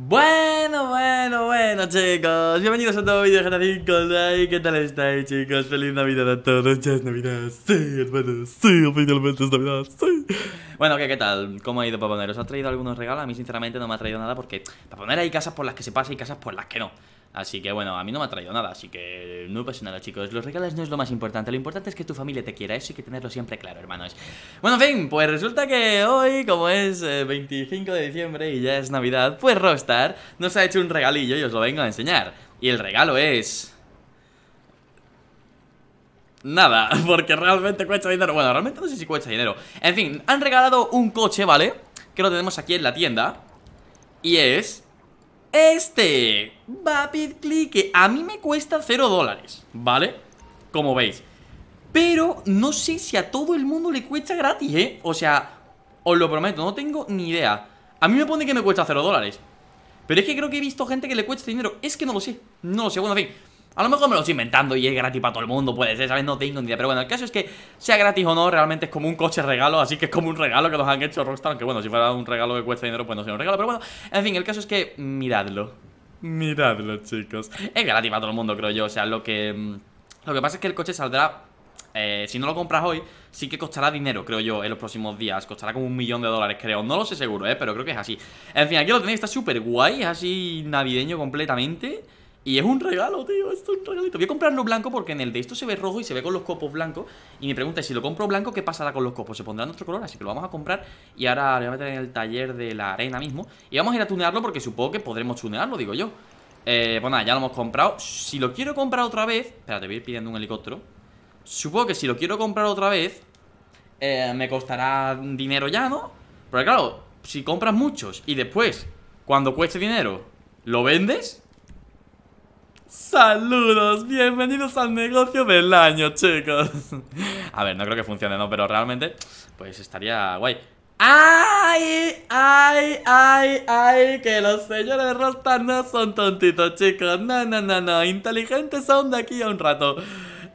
Bueno, bueno, bueno, chicos. Bienvenidos a un nuevo vídeo de ¿Qué tal estáis, chicos? Feliz Navidad a todos. Ya es Navidad. Sí, hermanos. Sí, finalmente es Navidad. Sí. Bueno, ¿qué, ¿qué tal? ¿Cómo ha ido Paponero? ¿Os ha traído algunos regalos? A mí, sinceramente, no me ha traído nada porque Paponero hay casas por las que se pasa y casas por las que no. Así que bueno, a mí no me ha traído nada, así que no pasa nada, chicos. Los regalos no es lo más importante, lo importante es que tu familia te quiera, eso hay que tenerlo siempre claro, hermanos. Bueno, en fin, pues resulta que hoy, como es 25 eh, de diciembre y ya es Navidad, pues Rostar nos ha hecho un regalillo y os lo vengo a enseñar. Y el regalo es... Nada, porque realmente cuesta dinero Bueno, realmente no sé si cuesta dinero En fin, han regalado un coche, ¿vale? Que lo tenemos aquí en la tienda Y es este, clic Que a mí me cuesta 0 dólares, ¿vale? Como veis Pero no sé si a todo el mundo le cuesta gratis, ¿eh? O sea, os lo prometo, no tengo ni idea A mí me pone que me cuesta 0 dólares Pero es que creo que he visto gente que le cuesta dinero Es que no lo sé, no lo sé, bueno, en fin a lo mejor me lo estoy inventando y es gratis para todo el mundo, puede ser, ¿sabes? No tengo ni idea. Pero bueno, el caso es que, sea gratis o no, realmente es como un coche regalo, así que es como un regalo que nos han hecho Rockstar. Aunque bueno, si fuera un regalo que cuesta dinero, pues no sería un regalo. Pero bueno, en fin, el caso es que miradlo. Miradlo, chicos. Es gratis para todo el mundo, creo yo. O sea, lo que... Mm, lo que pasa es que el coche saldrá eh, si no lo compras hoy, sí que costará dinero, creo yo, en los próximos días. Costará como un millón de dólares, creo. No lo sé seguro, ¿eh? Pero creo que es así. En fin, aquí lo tenéis, está súper guay. así navideño completamente. Y es un regalo, tío, es un regalito. Voy a comprarlo blanco porque en el de esto se ve rojo y se ve con los copos blancos. Y me pregunta si lo compro blanco, ¿qué pasará con los copos? Se pondrá otro color, así que lo vamos a comprar. Y ahora lo voy a meter en el taller de la arena mismo. Y vamos a ir a tunearlo porque supongo que podremos tunearlo, digo yo. Eh, pues nada, ya lo hemos comprado. Si lo quiero comprar otra vez... Espera, te voy a ir pidiendo un helicóptero. Supongo que si lo quiero comprar otra vez... Eh, me costará dinero ya, ¿no? Pero claro, si compras muchos y después, cuando cueste dinero, lo vendes, Saludos, bienvenidos al negocio del año, chicos A ver, no creo que funcione, ¿no? Pero realmente, pues estaría guay ¡Ay! ¡Ay! ¡Ay! ¡Ay! Que los señores de Rostar no son tontitos, chicos No, no, no, no, inteligentes son de aquí a un rato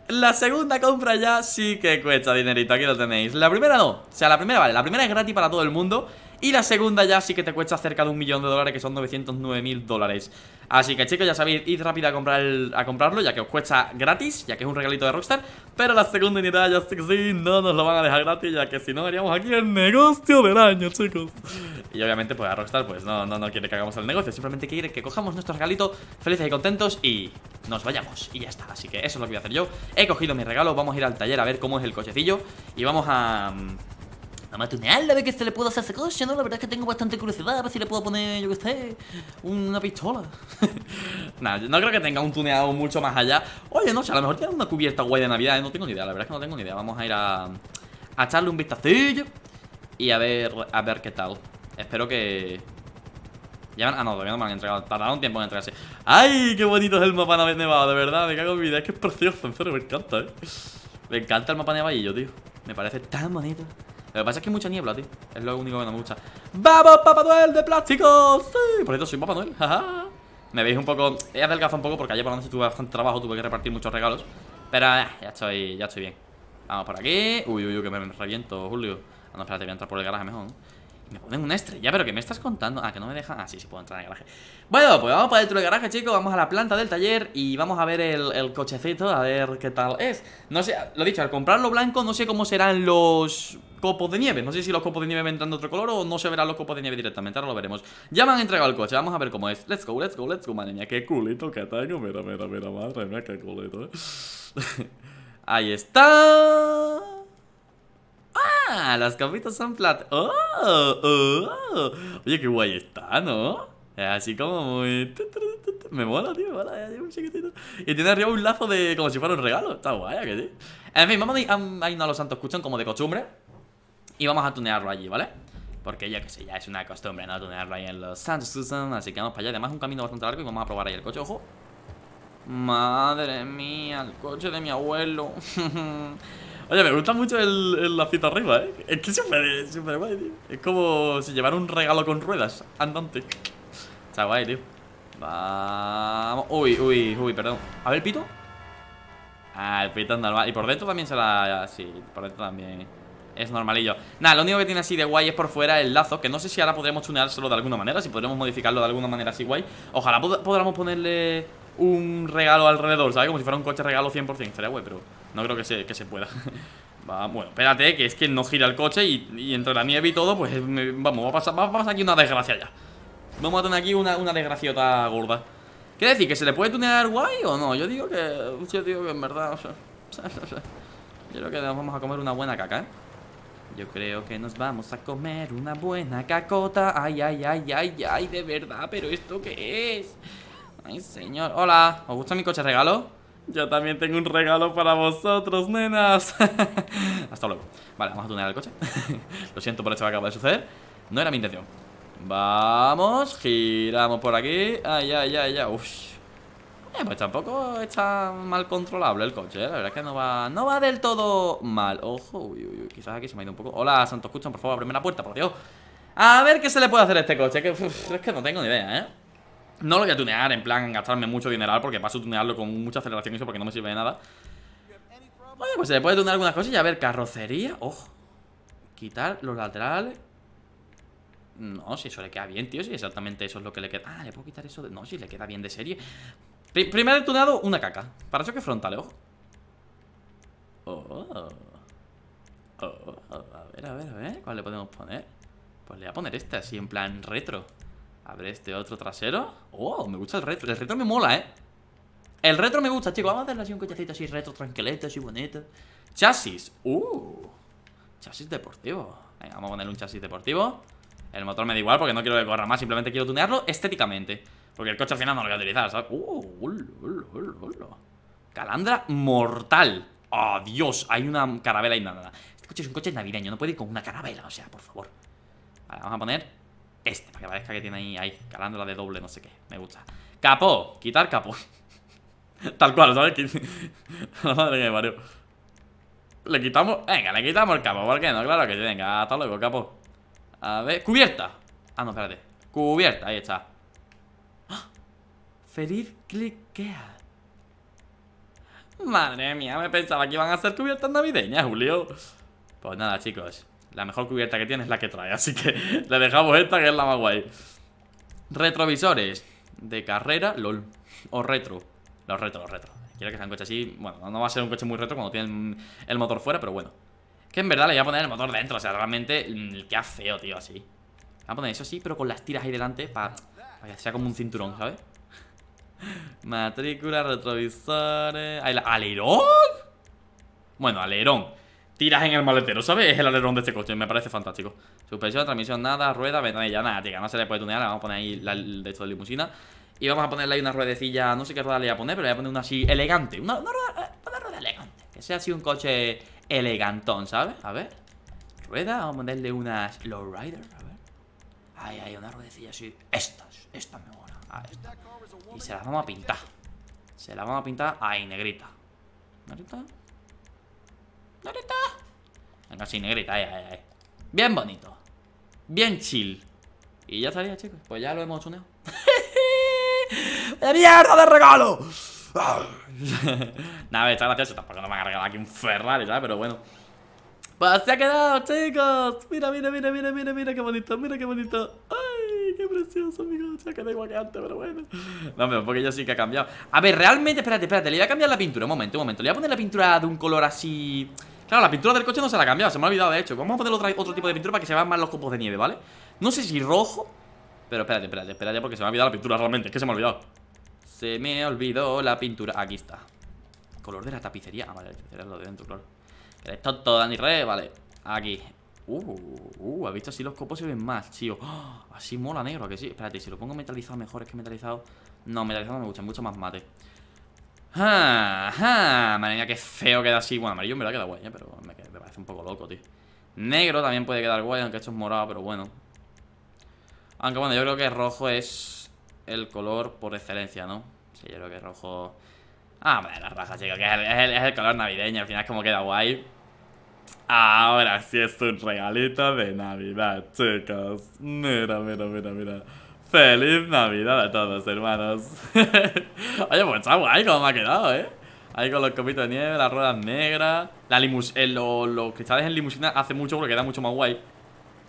la segunda compra ya sí que cuesta dinerito, aquí lo tenéis La primera no, o sea, la primera vale La primera es gratis para todo el mundo y la segunda ya sí que te cuesta cerca de un millón de dólares, que son 909 mil dólares. Así que chicos, ya sabéis, id rápido a, comprar a comprarlo, ya que os cuesta gratis, ya que es un regalito de Rockstar. Pero la segunda unidad, ya sí que sí, no nos lo van a dejar gratis, ya que si no, haríamos aquí el negocio del año, chicos. Y obviamente, pues a Rockstar, pues no, no, no quiere que hagamos el negocio, simplemente quiere que cojamos nuestro regalito, felices y contentos, y nos vayamos. Y ya está, así que eso es lo que voy a hacer yo. He cogido mi regalo, vamos a ir al taller a ver cómo es el cochecillo, y vamos a... Mm, Nada más tunearla, a ver qué se le puede hacer ese coche, ¿no? La verdad es que tengo bastante curiosidad, a ver si le puedo poner, yo qué sé, una pistola. Nada, no creo que tenga un tuneado mucho más allá. Oye, no, a lo mejor tiene una cubierta guay de Navidad, ¿eh? No tengo ni idea, la verdad es que no tengo ni idea. Vamos a ir a, a echarle un vistacillo y a ver, a ver qué tal. Espero que, ya, ah, no, todavía no me han entregado. Tardaron tiempo en entregarse. ¡Ay! ¡Qué bonito es el mapa nevado! De verdad, me cago en mi vida. Es que es precioso, en serio, me encanta, ¿eh? Me encanta el mapa nevadillo, tío. Me parece tan bonito. Lo que pasa es que hay mucha niebla, tío. Es lo único que no me gusta. ¡Vamos, Papá Noel de plástico! ¡Sí! Por eso soy Papá Noel. me veis un poco. He adelgazado un poco porque ayer por la noche tuve bastante trabajo, tuve que repartir muchos regalos. Pero eh, ya estoy, ya estoy bien. Vamos por aquí. Uy, uy, uy, que me reviento, Julio. Ah, no, espérate, voy a entrar por el garaje mejor, Me ponen una Ya, pero ¿qué me estás contando? Ah, que no me dejan. Ah, sí, sí, puedo entrar en el garaje. Bueno, pues vamos para dentro del garaje, chicos. Vamos a la planta del taller y vamos a ver el, el, cochecito, a ver qué tal es. No sé, lo dicho, al comprarlo blanco, no sé cómo serán los copos de nieve. No sé si los copos de nieve vendrán de otro color o no se verán los copos de nieve directamente. Ahora lo veremos. Ya me han entregado el coche. Vamos a ver cómo es. Let's go, let's go, let's go. Madre qué culito que tengo. Mira, mira, mira, madre mía, qué culito. Eh. Ahí está. ¡Ah! Las capitas son plat. ¡Oh! ¡Oh! Oye, qué guay está, ¿no? Es así como muy... Me mola, tío, me mola, un chiquitito. Y tiene arriba un lazo de... como si fuera un regalo. Está guay, que sí? En fin, vamos a, ir a, a los santos escuchan como de costumbre y vamos a tunearlo allí, ¿vale? Porque ya que sé, ya es una costumbre, ¿no? Tunearlo ahí en los Santos Susan, así que vamos para allá. Además es un camino bastante largo y vamos a probar ahí el coche, ojo. Madre mía, el coche de mi abuelo. Oye, me gusta mucho el, el la arriba, ¿eh? Es que súper, súper guay, tío. Es como si llevara un regalo con ruedas andante. Está guay, tío. Vamos. Uy, uy, uy, perdón. A ver, pito. Ah, el pito anda, normal. Y por dentro también será. Sí, por dentro también es normalillo Nada, lo único que tiene así de guay es por fuera el lazo Que no sé si ahora podremos tuneárselo de alguna manera Si podremos modificarlo de alguna manera así guay Ojalá podamos ponerle un regalo alrededor, ¿sabes? Como si fuera un coche regalo 100% Estaría guay, pero no creo que se, que se pueda Bueno, espérate, que es que no gira el coche Y, entre la nieve y todo, pues vamos, va a, pasar, va aquí una desgracia ya Vamos a tener aquí una, desgraciota gorda ¿Qué decir que se le puede tunear guay o no? Yo digo que, yo digo que en verdad, o sea yo creo que nos vamos a comer una buena caca, ¿eh? Yo creo que nos vamos a comer una buena cacota. Ay, ay, ay, ay, ay, de verdad, pero ¿esto qué es? Ay, señor. Hola, ¿os gusta mi coche regalo? Yo también tengo un regalo para vosotros, nenas. Hasta luego. Vale, vamos a tunear el coche. Lo siento por esto que acaba de suceder. No era mi intención. Vamos, giramos por aquí. Ay, ay, ay, ay. Uf, eh, pues tampoco está mal controlable el coche, ¿eh? La verdad es que no va, no va del todo mal Ojo, uy, uy, uy, quizás aquí se me ha ido un poco Hola, Santos Escuchan, por favor, abreme la puerta, por Dios A ver qué se le puede hacer a este coche que, Es que no tengo ni idea, ¿eh? No lo voy a tunear, en plan, gastarme mucho dinero Porque paso a tunearlo con mucha aceleración y eso porque no me sirve de nada Oye, pues se le puede tunear algunas cosas Y a ver, carrocería, ojo Quitar los laterales no, si eso le queda bien, tío, si exactamente eso es lo que le queda Ah, le puedo quitar eso de... No, si le queda bien de serie Primero he tuneado una caca. Para que frontal, ojo. Oh. Oh, oh. a ver, a ver, a ver. ¿Cuál le podemos poner? Pues le voy a poner este, así en plan retro. A ver este otro trasero. Oh, me gusta el retro. El retro me mola, ¿eh? El retro me gusta, chicos. Vamos a hacerle así un cochecito así retro, tranquilito, así bonito. Chasis. Uh. Chasis deportivo. Venga, vamos a poner un chasis deportivo. El motor me da igual porque no quiero que corra más, simplemente quiero tunearlo estéticamente. Porque el coche al final no lo voy a utilizar, ¿sabes? Uh, hola, hola, hola Calandra mortal. Adiós. Dios! Hay una carabela nada. Este coche es un coche navideño, no puede ir con una carabela, o sea, por favor. Vale, vamos a poner este, para que parezca que tiene ahí, calandra de doble, no sé qué. Me gusta. Capó, quitar capó. Tal cual, ¿sabes? La madre que me parió. Le quitamos, venga, le quitamos el capó ¿por qué no? Claro que sí, venga, hasta luego, capó A ver, cubierta. Ah, no, espérate. Cubierta, ahí está. Feliz cliquea. Madre mía, me pensaba que iban a ser cubiertas navideñas, Julio. Pues nada, chicos. La mejor cubierta que tiene es la que trae, así que le dejamos esta que es la más guay. Retrovisores de carrera, lol. O retro. Los retro, los retro. Quiero que sea un coche así. Bueno, no va a ser un coche muy retro cuando tiene el motor fuera, pero bueno. Que en verdad le voy a poner el motor dentro. O sea, realmente, mm, qué feo, tío, así. Voy a poner eso así, pero con las tiras ahí delante para, para que sea como un cinturón, ¿sabes? Matrícula, retrovisores. ¿Alerón? Bueno, alerón. Tiras en el maletero, ¿sabes? Es el alerón de este coche, me parece fantástico. Suspensión, transmisión, nada, rueda, ventanilla, nada, tío, no se le puede tunear. Vamos a poner ahí la, de esto de limusina. Y vamos a ponerle ahí una ruedecilla, no sé qué rueda le voy a poner, pero le voy a poner una así elegante. Una, rueda, eh, una rueda elegante. Que sea así un coche elegantón, ¿sabes? A ver. Rueda, vamos a ponerle unas Lowrider, a ver. Ahí hay una ruedecilla así. Estas, estas me gustan. Y se las vamos a pintar. Se las vamos a pintar ahí, negrita. ¿Negrita? ¿Negrita? Venga, sí, negrita, ahí, ahí, ahí. Bien bonito. Bien chill. Y ya estaría, chicos. Pues ya lo hemos tuneado ¡De mierda de regalo! Nada, está gracioso. Tampoco no me ha regalado aquí un Ferrari, ¿sabes? Pero bueno. Pues se ha quedado, chicos. Mira, mira, mira, mira, mira, mira qué bonito. Mira qué bonito. ¡Ay! pero bueno. No, pero porque yo sí que ha cambiado. A ver, realmente, espérate, espérate. Le voy a cambiar la pintura. Un momento, un momento. Le voy a poner la pintura de un color así. Claro, la pintura del coche no se la ha cambiado. Se me ha olvidado, de hecho. Vamos a poner otro, tipo de pintura para que se vean más los copos de nieve, ¿vale? No sé si rojo. Pero espérate, espérate, espérate, porque se me ha olvidado la pintura realmente. Es que se me ha olvidado. Se me olvidó la pintura. Aquí está. color de la tapicería. Ah, vale, el lo de dentro, claro. Dani Re, vale. Aquí. Uh, uh, ha visto? Así los copos se ven más, tío ¡Ah! Así mola negro, que sí? Espérate, si lo pongo metalizado mejor, es que metalizado No, metalizado me gusta, mucho más mate Ja, ja. Madre mía, qué feo queda así Bueno, amarillo en verdad queda guay, ¿eh? pero me, parece un poco loco, tío Negro también puede quedar guay, aunque esto es morado, pero bueno Aunque bueno, yo creo que rojo es el color por excelencia, ¿no? Sí, yo creo que rojo... Ah, madre las rajas, chicos, que es el color navideño Al final es como queda guay Ahora sí es un regalito de Navidad, chicos. Mira, mira, mira, mira. ¡Feliz Navidad a todos, hermanos! Oye, pues está guay como me ha quedado, ¿eh? Ahí con los copitos de nieve, las ruedas negras... La limus eh, lo, los cristales en limusina hace mucho porque queda mucho más guay.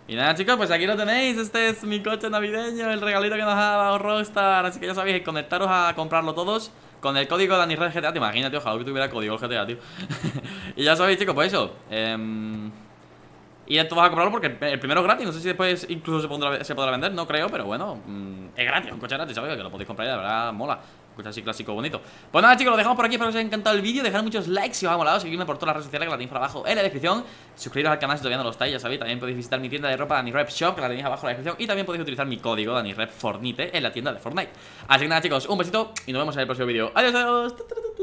Y nada, chicos, pues aquí lo tenéis. Este es mi coche navideño, el regalito que nos ha dado Rockstar. Así que ya sabéis, conectaros a comprarlo todos con el código de GTA, Te imaginas, ojalá que tuviera código GTA, tío. Y ya sabéis, chicos, pues eso. Eh, y esto vas a comprarlo porque el primero es gratis. No sé si después incluso se podrá, vender, no creo, pero bueno, mm, es gratis, un coche gratis, ¿sabéis? Que lo podéis comprar y la verdad mola. Un coche así clásico bonito. Pues nada, chicos, lo dejamos por aquí. Espero que os haya encantado el vídeo. Dejar muchos likes si os ha molado. seguirme por todas las redes sociales que la tenéis por abajo en la descripción. Suscribiros al canal si todavía no lo estáis, ya sabéis. También podéis visitar mi tienda de ropa Dani Shop, que la tenéis abajo en la descripción. Y también podéis utilizar mi código DaniRepFornite en la tienda de Fortnite. Así que nada, chicos, un besito y nos vemos en el próximo vídeo. Adiós, adiós.